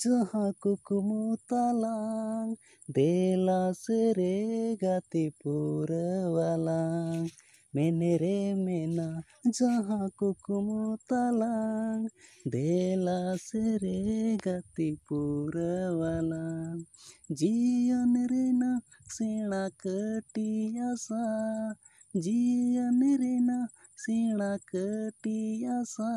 जहाँ कुकुमो तलांग देला से रे गति पूरवालांग मैंने रे मैना जहाँ को कुमोतालांग देला से रे गति पूरवालांग जीवन रेना सेना कटिया सा जीवन रेना सेना कटिया सा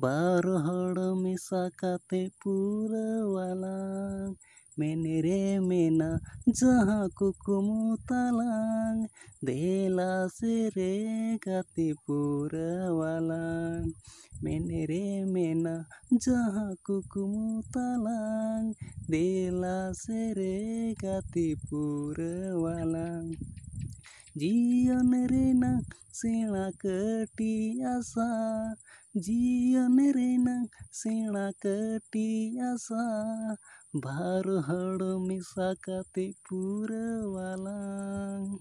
बार हड़ मिसा काते पूरवालांग menere mena jaha kukumu talang dela sere gati pura walang menere mena jaha kukumu talang dela sere gati pura walang jion rena sila keti ᱡᱤᱭᱚᱱ ᱨᱮᱱᱟᱝ ᱥᱮᱬᱟ ᱠᱟᱹᱴᱤᱡ ᱟᱥᱟ ᱵᱟᱨ ᱦᱚᱲ ᱢᱮᱥᱟ ᱠᱟᱛᱮ ᱯᱩᱨᱟᱹᱣᱟᱞᱟᱝ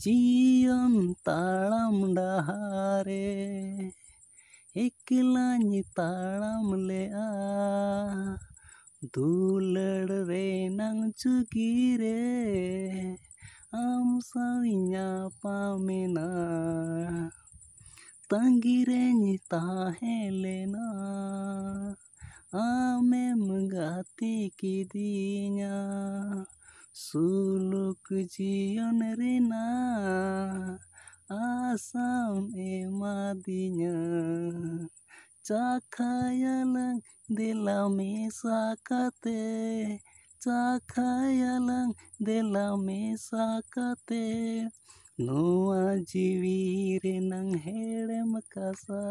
ᱡᱤᱭᱚᱱ ᱛᱟᱲᱟᱢ ᱰᱟᱦᱟᱨᱮ ᱮᱠᱞᱟᱧ ᱛᱟᱲᱟᱢ ᱞᱮᱜᱼᱟ ᱫᱩᱞᱟᱹᱲ ᱨᱮᱱᱟᱝ ᱪᱩᱜᱤ ᱨᱮ ᱟᱢ ᱥᱟᱶ ᱤᱧ ᱧᱟᱯᱟᱢᱮᱱᱟ ತಂಗಿರೆ ನೀತಾ ಹೇಳೆನಾ ᱟᱢᱮᱢ ᱜᱟᱛᱮ ᱠᱤᱫᱤᱧᱟ ᱥᱩᱞᱩᱠ ᱡᱤᱭᱚᱱ ᱨᱮᱱᱟᱜ ᱟᱥᱟᱢ ᱮᱢᱟᱫᱤᱧᱟ ᱪᱟᱠᱷᱟᱭᱟᱞᱟᱝ ᱫᱮᱞᱟ ᱢᱮᱥᱟ ᱠᱟᱛᱮ ᱪᱟᱠᱷᱟᱭᱟᱞᱟᱝ ᱫᱮᱞᱟ ᱢᱮᱥᱟ ᱠᱟᱛᱮ ᱱᱚᱣᱟ ᱡᱤᱣᱤ ᱨᱮᱱᱟᱝ ᱦᱮᱲᱮᱢ ᱠᱟᱥᱟ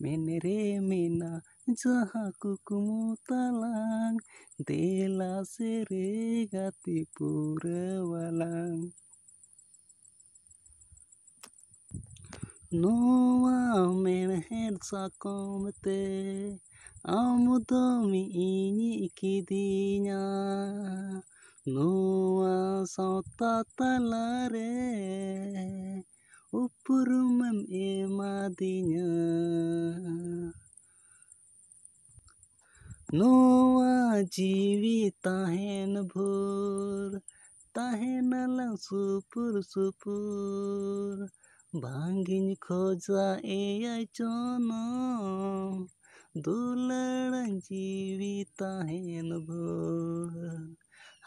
ᱢᱮᱱᱨᱮ ᱢᱮᱱᱟᱜ ᱡᱟᱦᱟᱸ ᱠᱩᱠᱢᱩ ᱛᱟᱞᱟᱝ ᱫᱮᱞᱟ ᱥᱮᱨᱮ ᱜᱟᱛᱮ ᱯᱩᱨᱟᱹᱣᱟᱞᱟᱝ ᱱᱚᱣᱟ ᱢᱮᱲᱦᱮᱫ ᱥᱟᱠᱟᱢ ᱛᱮ ᱟᱢ ᱫᱚᱢ ᱤᱧ ᱠᱤᱫᱤᱧᱟ ᱱᱚᱣᱟ ᱥᱟᱶᱛᱟ ᱛᱟᱞᱟᱨᱮ ᱩᱯᱨᱩᱢᱮᱢ ᱮᱢᱟᱫᱤᱧᱟ ᱱᱚᱣᱟ ᱡᱤᱣᱤ ᱛᱟᱦᱮᱱ ᱵᱷᱳᱨ ᱛᱟᱦᱮᱱᱟᱞᱟᱝ ᱥᱩᱯᱩᱨ ᱥᱩᱯᱩᱨ ᱵᱟᱝᱜᱤᱧ ᱠᱷᱚᱡᱟ ᱮᱭᱟᱭ ᱡᱚᱱᱚᱢ ᱫᱩᱞᱟᱹᱲᱟᱹᱧ ᱡᱤᱣᱤ ᱛᱟᱦᱮᱱ ᱵᱷᱳᱨ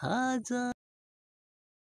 Hearts are